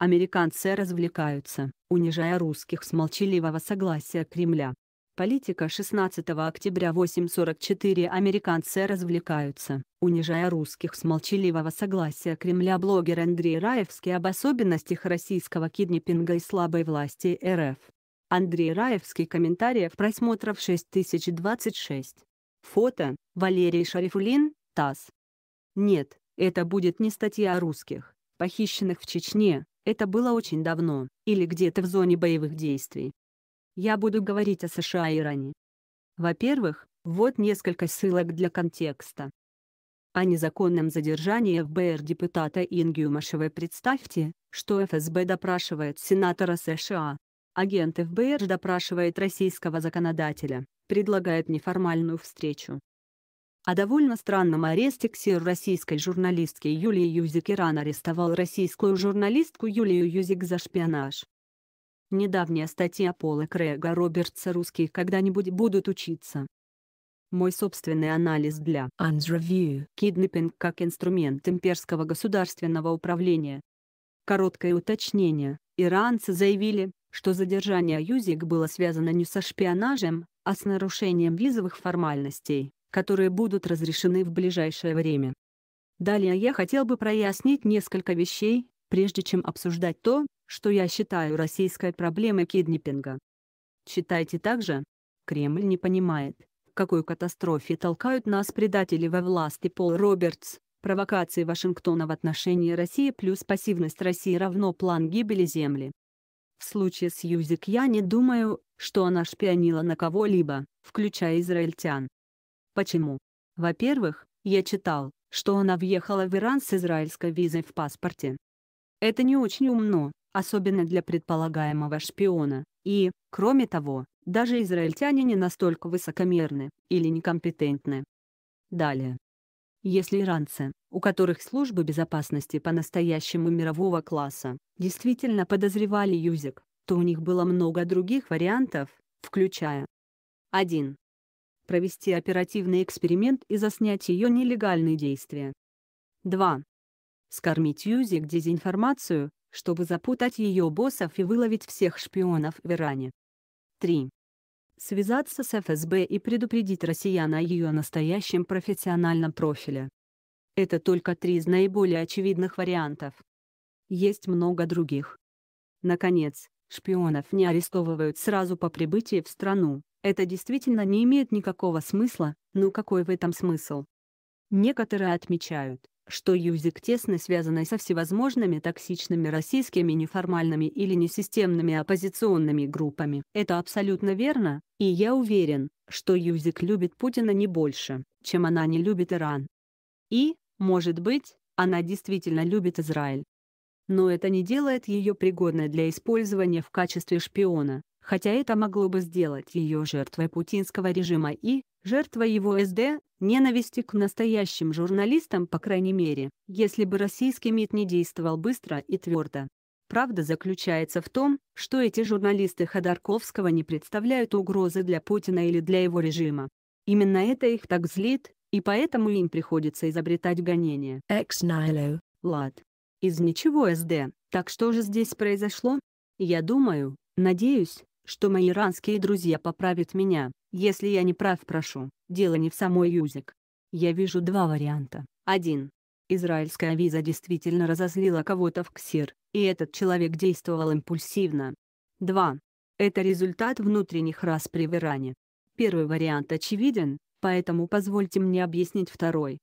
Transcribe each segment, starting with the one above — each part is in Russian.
Американцы развлекаются, унижая русских с молчаливого согласия Кремля. Политика 16 октября 8.44 Американцы развлекаются, унижая русских с молчаливого согласия Кремля блогер Андрей Раевский об особенностях российского киднепинга и слабой власти РФ. Андрей Раевский комментариев просмотров 6026. Фото, Валерий Шарифулин, ТАСС. Нет, это будет не статья о русских, похищенных в Чечне, это было очень давно, или где-то в зоне боевых действий. Я буду говорить о США и Иране. Во-первых, вот несколько ссылок для контекста. О незаконном задержании ФБР депутата Ингиума ШВ представьте, что ФСБ допрашивает сенатора США. Агент ФБР допрашивает российского законодателя, предлагает неформальную встречу, о довольно странном аресте российской журналистки Юлии Юзик Иран арестовал российскую журналистку Юлию Юзик за шпионаж. Недавняя статья Пола Крэга Робертса «Русские когда-нибудь будут учиться». Мой собственный анализ для Anne's Review «Киднеппинг как инструмент имперского государственного управления». Короткое уточнение. Иранцы заявили, что задержание Юзик было связано не со шпионажем, а с нарушением визовых формальностей которые будут разрешены в ближайшее время. Далее я хотел бы прояснить несколько вещей, прежде чем обсуждать то, что я считаю российской проблемой киднипинга. Читайте также. Кремль не понимает, какой катастрофе толкают нас предатели во власти Пол Робертс, провокации Вашингтона в отношении России плюс пассивность России равно план гибели Земли. В случае с Юзик я не думаю, что она шпионила на кого-либо, включая израильтян. Почему? Во-первых, я читал, что она въехала в Иран с израильской визой в паспорте. Это не очень умно, особенно для предполагаемого шпиона, и, кроме того, даже израильтяне не настолько высокомерны или некомпетентны. Далее. Если иранцы, у которых службы безопасности по-настоящему мирового класса, действительно подозревали Юзик, то у них было много других вариантов, включая 1 провести оперативный эксперимент и заснять ее нелегальные действия. 2. Скормить Юзик дезинформацию, чтобы запутать ее боссов и выловить всех шпионов в Иране. 3. Связаться с ФСБ и предупредить россиян о ее настоящем профессиональном профиле. Это только три из наиболее очевидных вариантов. Есть много других. Наконец, шпионов не арестовывают сразу по прибытии в страну, это действительно не имеет никакого смысла, но ну какой в этом смысл? Некоторые отмечают, что юзик тесно связано со всевозможными токсичными российскими неформальными или несистемными оппозиционными группами. Это абсолютно верно, и я уверен, что юзик любит Путина не больше, чем она не любит Иран. И, может быть, она действительно любит Израиль. Но это не делает ее пригодной для использования в качестве шпиона хотя это могло бы сделать ее жертвой путинского режима и, жертвой его СД, ненависти к настоящим журналистам по крайней мере, если бы российский МИД не действовал быстро и твердо. Правда заключается в том, что эти журналисты Ходорковского не представляют угрозы для Путина или для его режима. Именно это их так злит, и поэтому им приходится изобретать гонения. Экс Найло, Лад. Из ничего СД. Так что же здесь произошло? Я думаю, надеюсь, что мои иранские друзья поправят меня, если я не прав прошу, дело не в самой Юзик. Я вижу два варианта. Один. Израильская виза действительно разозлила кого-то в КСИР, и этот человек действовал импульсивно. 2. Это результат внутренних распри в Иране. Первый вариант очевиден, поэтому позвольте мне объяснить второй.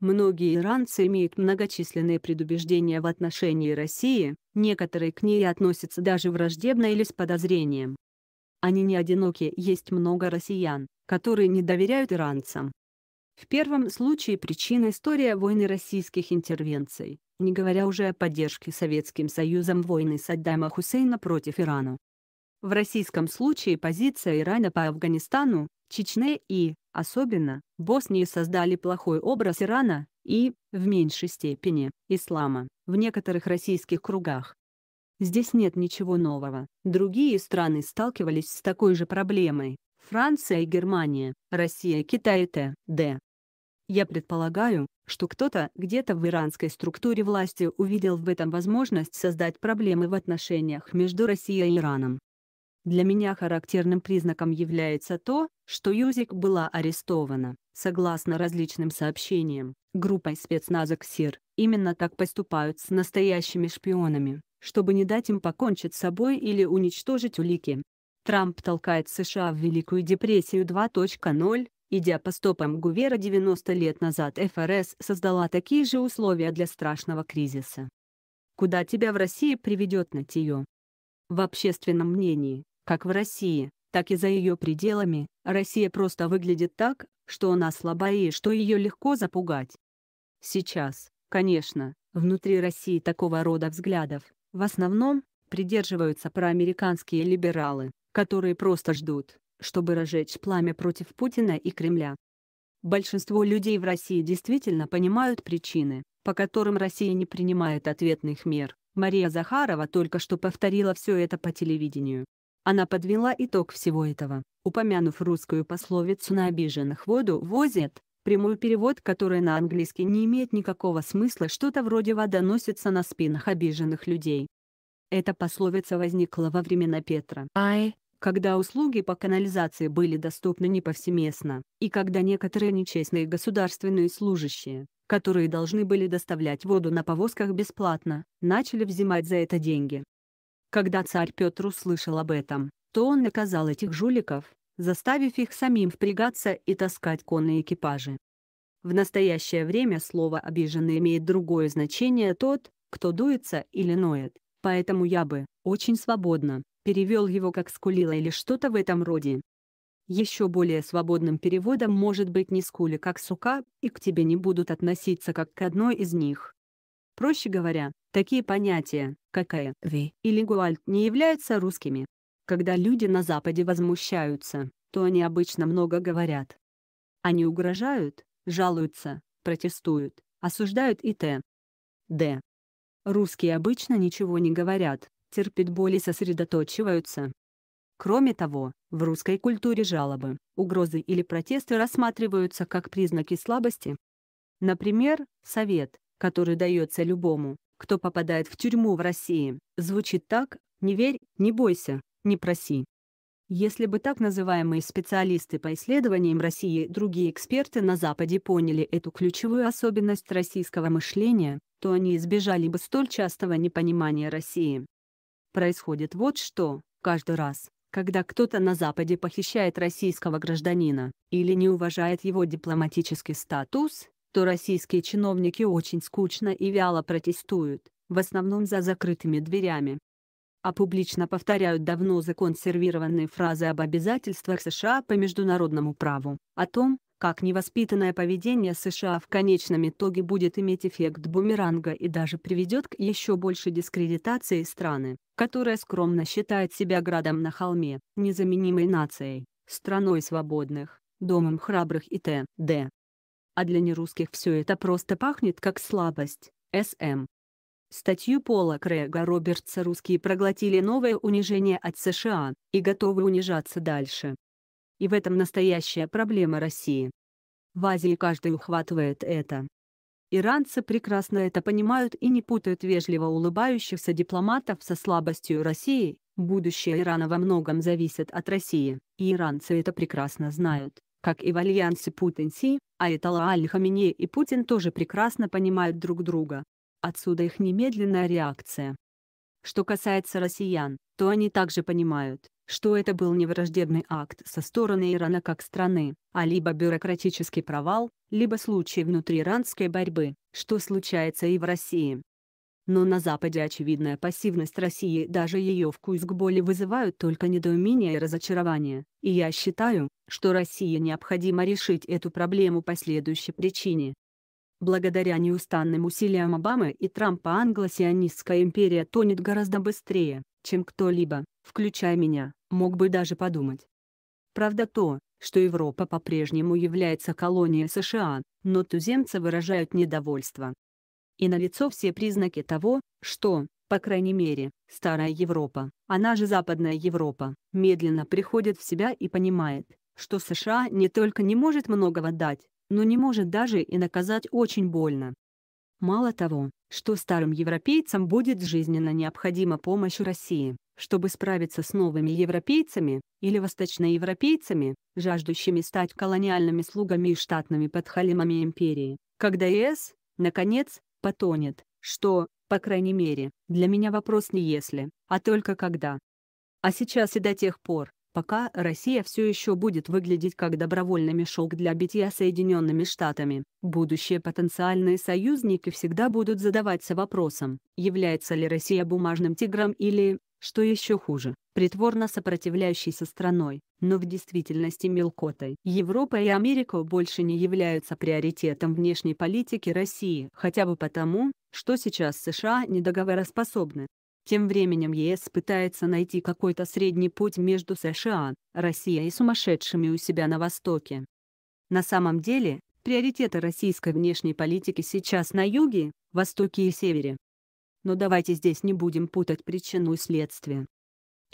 Многие иранцы имеют многочисленные предубеждения в отношении России, некоторые к ней относятся даже враждебно или с подозрением. Они не одиноки, есть много россиян, которые не доверяют иранцам. В первом случае причина история войны российских интервенций, не говоря уже о поддержке Советским Союзом войны Саддама Хусейна против Ирана. В российском случае позиция Ирана по Афганистану, Чечне и, Особенно, Боснии создали плохой образ Ирана и, в меньшей степени, ислама в некоторых российских кругах. Здесь нет ничего нового. Другие страны сталкивались с такой же проблемой. Франция и Германия, Россия, Китай и т.д. Я предполагаю, что кто-то где-то в иранской структуре власти увидел в этом возможность создать проблемы в отношениях между Россией и Ираном. Для меня характерным признаком является то, что Юзик была арестована. Согласно различным сообщениям, группой спецназа КСИР, именно так поступают с настоящими шпионами, чтобы не дать им покончить с собой или уничтожить улики. Трамп толкает США в Великую депрессию 2.0, идя по стопам Гувера 90 лет назад ФРС создала такие же условия для страшного кризиса. Куда тебя в России приведет Натиё? В общественном мнении, как в России, так и за ее пределами, Россия просто выглядит так, что она слабая и что ее легко запугать. Сейчас, конечно, внутри России такого рода взглядов, в основном, придерживаются проамериканские либералы, которые просто ждут, чтобы разжечь пламя против Путина и Кремля. Большинство людей в России действительно понимают причины, по которым Россия не принимает ответных мер. Мария Захарова только что повторила все это по телевидению. Она подвела итог всего этого, упомянув русскую пословицу «на обиженных воду возят», прямой перевод который на английский не имеет никакого смысла, что-то вроде «вода носится на спинах обиженных людей». Эта пословица возникла во времена Петра. I когда услуги по канализации были доступны не повсеместно, и когда некоторые нечестные государственные служащие, которые должны были доставлять воду на повозках бесплатно, начали взимать за это деньги. Когда царь Петр услышал об этом, то он наказал этих жуликов, заставив их самим впрягаться и таскать конные экипажи. В настоящее время слово «обиженный» имеет другое значение «тот, кто дуется или ноет», поэтому я бы, очень свободно, перевел его как «скулила» или что-то в этом роде. Еще более свободным переводом может быть «не скули как сука», и к тебе не будут относиться как к одной из них. Проще говоря, Такие понятия, как «э» «ви» или «гуальт» не являются русскими. Когда люди на Западе возмущаются, то они обычно много говорят. Они угрожают, жалуются, протестуют, осуждают и т. д. Русские обычно ничего не говорят, терпят боли, и сосредоточиваются. Кроме того, в русской культуре жалобы, угрозы или протесты рассматриваются как признаки слабости. Например, совет, который дается любому, кто попадает в тюрьму в России, звучит так «не верь, не бойся, не проси». Если бы так называемые специалисты по исследованиям России и другие эксперты на Западе поняли эту ключевую особенность российского мышления, то они избежали бы столь частого непонимания России. Происходит вот что, каждый раз, когда кто-то на Западе похищает российского гражданина или не уважает его дипломатический статус, то российские чиновники очень скучно и вяло протестуют, в основном за закрытыми дверями. А публично повторяют давно законсервированные фразы об обязательствах США по международному праву, о том, как невоспитанное поведение США в конечном итоге будет иметь эффект бумеранга и даже приведет к еще большей дискредитации страны, которая скромно считает себя градом на холме, незаменимой нацией, страной свободных, домом храбрых и т.д а для нерусских все это просто пахнет как слабость. СМ. Статью Пола Крэга Робертса русские проглотили новое унижение от США и готовы унижаться дальше. И в этом настоящая проблема России. В Азии каждый ухватывает это. Иранцы прекрасно это понимают и не путают вежливо улыбающихся дипломатов со слабостью России, будущее Ирана во многом зависит от России, и иранцы это прекрасно знают, как и в альянсе Путин-Си, Айтала Аль-Хамини и Путин тоже прекрасно понимают друг друга. Отсюда их немедленная реакция. Что касается россиян, то они также понимают, что это был не враждебный акт со стороны Ирана как страны, а либо бюрократический провал, либо случай внутрииранской борьбы, что случается и в России. Но на Западе очевидная пассивность России даже ее вкус к боли вызывают только недоумение и разочарование, и я считаю, что России необходимо решить эту проблему по следующей причине. Благодаря неустанным усилиям Обамы и Трампа англосионистская империя тонет гораздо быстрее, чем кто-либо, включая меня, мог бы даже подумать. Правда то, что Европа по-прежнему является колонией США, но туземцы выражают недовольство, и налицо все признаки того, что, по крайней мере, Старая Европа, она же Западная Европа, медленно приходит в себя и понимает, что США не только не может многого дать, но не может даже и наказать очень больно. Мало того, что старым европейцам будет жизненно необходима помощь России, чтобы справиться с новыми европейцами, или восточноевропейцами, жаждущими стать колониальными слугами и штатными подхалимами империи, когда ЕС, наконец, потонет, что, по крайней мере, для меня вопрос не если, а только когда. А сейчас и до тех пор, пока Россия все еще будет выглядеть как добровольный мешок для битья Соединенными Штатами, будущие потенциальные союзники всегда будут задаваться вопросом, является ли Россия бумажным тигром или, что еще хуже, притворно сопротивляющейся страной, но в действительности мелкотой. Европа и Америка больше не являются приоритетом внешней политики России, хотя бы потому, что сейчас США недоговороспособны. Тем временем ЕС пытается найти какой-то средний путь между США, Россией и сумасшедшими у себя на Востоке. На самом деле, приоритеты российской внешней политики сейчас на юге, востоке и севере. Но давайте здесь не будем путать причину и следствие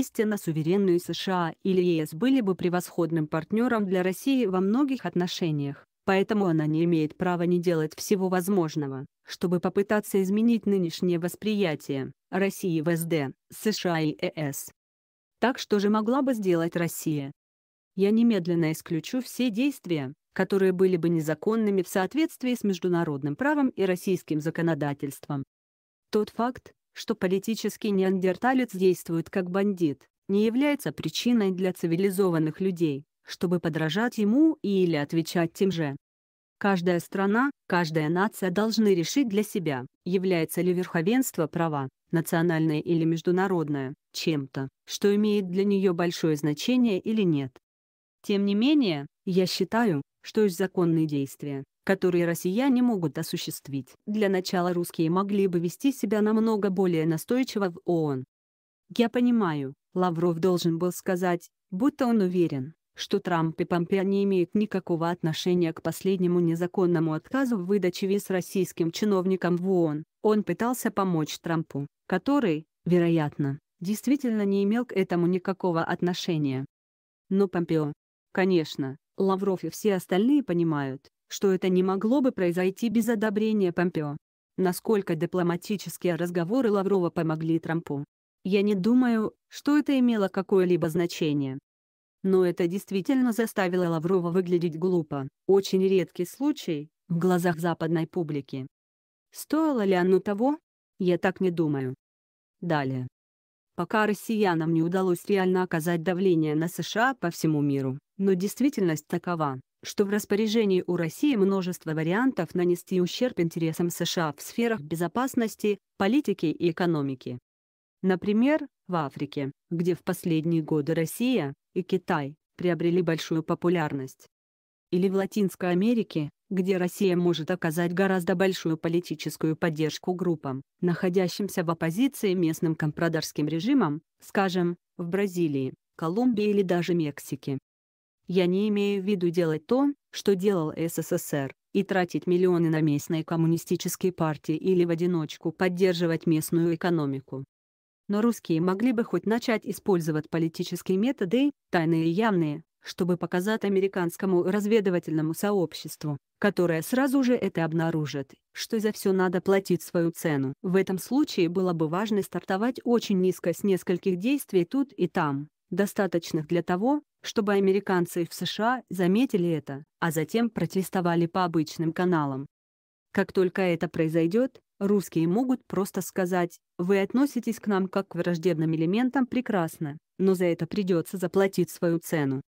истинно суверенные США или ЕС были бы превосходным партнером для России во многих отношениях, поэтому она не имеет права не делать всего возможного, чтобы попытаться изменить нынешнее восприятие России в СД, США и ЕС. Э так что же могла бы сделать Россия? Я немедленно исключу все действия, которые были бы незаконными в соответствии с международным правом и российским законодательством. Тот факт, что политический неандерталец действует как бандит, не является причиной для цивилизованных людей, чтобы подражать ему или отвечать тем же. Каждая страна, каждая нация должны решить для себя, является ли верховенство права, национальное или международное, чем-то, что имеет для нее большое значение или нет. Тем не менее, я считаю, что есть законные действия, которые россияне могут осуществить. Для начала русские могли бы вести себя намного более настойчиво в ООН. Я понимаю, Лавров должен был сказать, будто он уверен, что Трамп и Помпео не имеют никакого отношения к последнему незаконному отказу в выдаче виз российским чиновникам в ООН. Он пытался помочь Трампу, который, вероятно, действительно не имел к этому никакого отношения. Но Помпео, конечно, Лавров и все остальные понимают, что это не могло бы произойти без одобрения Помпео. Насколько дипломатические разговоры Лаврова помогли Трампу? Я не думаю, что это имело какое-либо значение. Но это действительно заставило Лаврова выглядеть глупо, очень редкий случай, в глазах западной публики. Стоило ли оно того? Я так не думаю. Далее. Пока россиянам не удалось реально оказать давление на США по всему миру, но действительность такова, что в распоряжении у России множество вариантов нанести ущерб интересам США в сферах безопасности, политики и экономики. Например, в Африке, где в последние годы Россия и Китай приобрели большую популярность. Или в Латинской Америке, где Россия может оказать гораздо большую политическую поддержку группам, находящимся в оппозиции местным компрадорским режимам, скажем, в Бразилии, Колумбии или даже Мексике. Я не имею в виду делать то, что делал СССР, и тратить миллионы на местные коммунистические партии или в одиночку поддерживать местную экономику. Но русские могли бы хоть начать использовать политические методы, тайные и явные, чтобы показать американскому разведывательному сообществу, которое сразу же это обнаружит, что за все надо платить свою цену. В этом случае было бы важно стартовать очень низко с нескольких действий тут и там, достаточных для того, чтобы американцы в США заметили это, а затем протестовали по обычным каналам. Как только это произойдет, русские могут просто сказать «Вы относитесь к нам как к враждебным элементам прекрасно, но за это придется заплатить свою цену».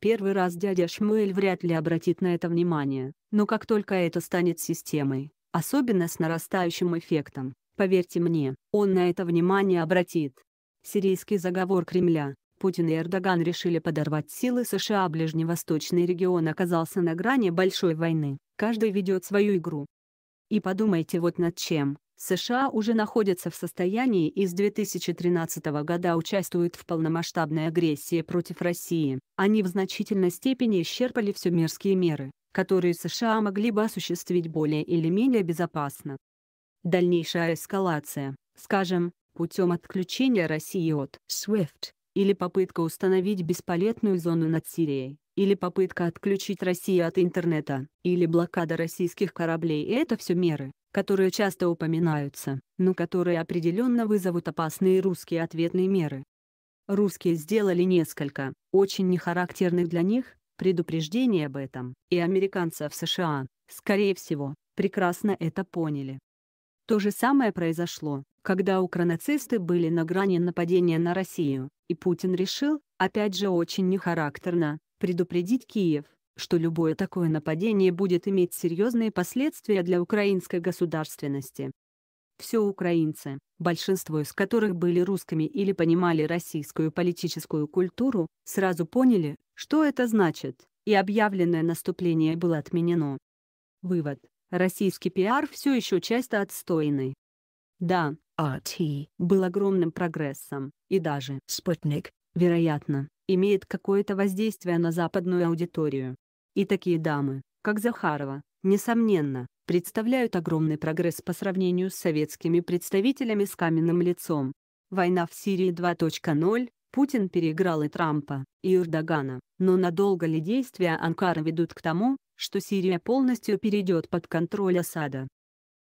Первый раз дядя Шмуэль вряд ли обратит на это внимание, но как только это станет системой, особенно с нарастающим эффектом, поверьте мне, он на это внимание обратит. Сирийский заговор Кремля Путин и Эрдоган решили подорвать силы США. Ближневосточный регион оказался на грани большой войны. Каждый ведет свою игру. И подумайте вот над чем. США уже находятся в состоянии и с 2013 года участвуют в полномасштабной агрессии против России. Они в значительной степени исчерпали все мирские меры, которые США могли бы осуществить более или менее безопасно. Дальнейшая эскалация, скажем, путем отключения России от SWIFT или попытка установить бесполетную зону над Сирией, или попытка отключить Россию от интернета, или блокада российских кораблей. это все меры, которые часто упоминаются, но которые определенно вызовут опасные русские ответные меры. Русские сделали несколько, очень нехарактерных для них, предупреждений об этом, и американцы в США, скорее всего, прекрасно это поняли. То же самое произошло, когда укранацисты были на грани нападения на Россию, и Путин решил, опять же очень нехарактерно, предупредить Киев, что любое такое нападение будет иметь серьезные последствия для украинской государственности. Все украинцы, большинство из которых были русскими или понимали российскую политическую культуру, сразу поняли, что это значит, и объявленное наступление было отменено. Вывод. Российский пиар все еще часто отстойный. Да, RT был огромным прогрессом, и даже «Спутник», вероятно, имеет какое-то воздействие на западную аудиторию. И такие дамы, как Захарова, несомненно, представляют огромный прогресс по сравнению с советскими представителями с каменным лицом. Война в Сирии 2.0, Путин переиграл и Трампа, и Эрдогана, но надолго ли действия Анкары ведут к тому, что Сирия полностью перейдет под контроль Асада.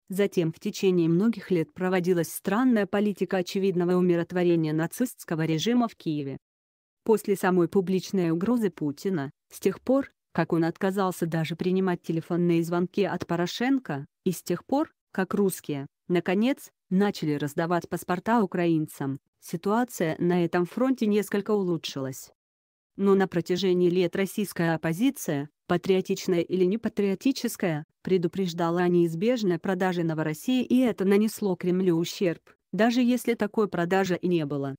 Затем в течение многих лет проводилась странная политика очевидного умиротворения нацистского режима в Киеве. После самой публичной угрозы Путина, с тех пор, как он отказался даже принимать телефонные звонки от Порошенко, и с тех пор, как русские, наконец, начали раздавать паспорта украинцам, ситуация на этом фронте несколько улучшилась. Но на протяжении лет российская оппозиция, патриотичная или непатриотическая, предупреждала о неизбежной продаже Новороссии и это нанесло Кремлю ущерб, даже если такой продажи и не было.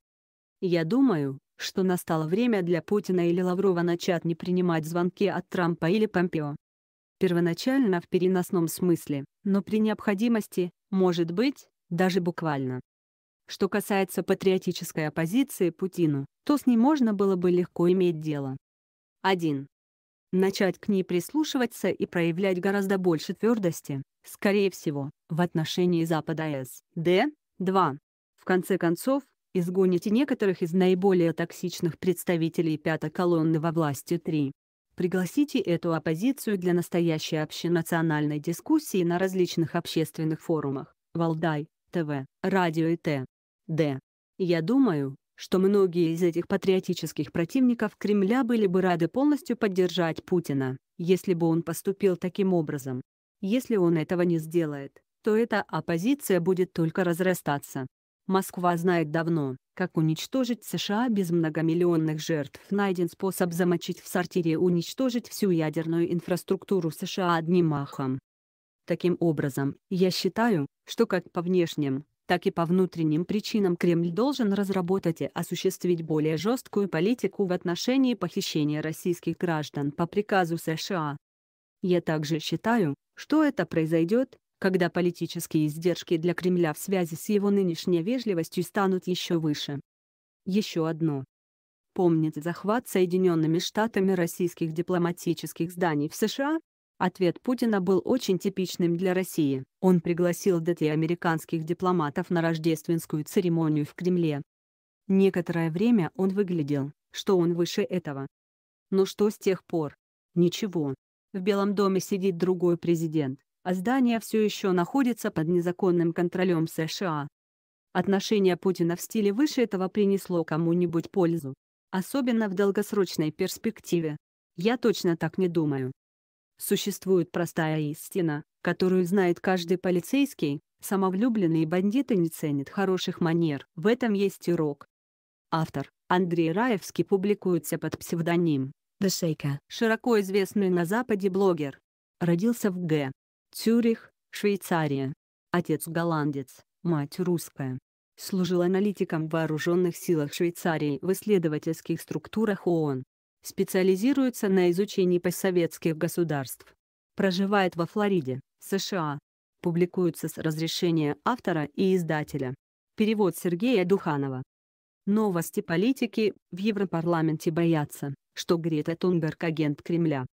Я думаю, что настало время для Путина или Лаврова начать не принимать звонки от Трампа или Помпео. Первоначально в переносном смысле, но при необходимости, может быть, даже буквально. Что касается патриотической оппозиции Путину, то с ней можно было бы легко иметь дело. 1 начать к ней прислушиваться и проявлять гораздо больше твердости, скорее всего, в отношении Запада С. Д. 2. В конце концов, изгоните некоторых из наиболее токсичных представителей пятой колонны во власти 3. Пригласите эту оппозицию для настоящей общенациональной дискуссии на различных общественных форумах, Валдай, ТВ, радио и Т. Д. Я думаю, что многие из этих патриотических противников Кремля были бы рады полностью поддержать Путина, если бы он поступил таким образом. Если он этого не сделает, то эта оппозиция будет только разрастаться. Москва знает давно, как уничтожить США без многомиллионных жертв. Найден способ замочить в сортире уничтожить всю ядерную инфраструктуру США одним махом. Таким образом, я считаю, что как по внешним, так и по внутренним причинам Кремль должен разработать и осуществить более жесткую политику в отношении похищения российских граждан по приказу США. Я также считаю, что это произойдет, когда политические издержки для Кремля в связи с его нынешней вежливостью станут еще выше. Еще одно. Помните захват Соединенными Штатами российских дипломатических зданий в США, Ответ Путина был очень типичным для России. Он пригласил ДТ американских дипломатов на рождественскую церемонию в Кремле. Некоторое время он выглядел, что он выше этого. Но что с тех пор? Ничего. В Белом доме сидит другой президент, а здание все еще находится под незаконным контролем США. Отношение Путина в стиле выше этого принесло кому-нибудь пользу. Особенно в долгосрочной перспективе. Я точно так не думаю. Существует простая истина, которую знает каждый полицейский, самовлюбленные бандиты не ценят хороших манер. В этом есть урок. Автор Андрей Раевский публикуется под псевдоним The Shaker, широко известный на Западе блогер. Родился в Г. Цюрих, Швейцария. Отец голландец, мать русская. Служил аналитиком в вооруженных силах Швейцарии в исследовательских структурах ООН, Специализируется на изучении постсоветских государств. Проживает во Флориде, США. Публикуется с разрешения автора и издателя. Перевод Сергея Духанова. Новости политики в Европарламенте боятся, что Грета Тунберг – агент Кремля.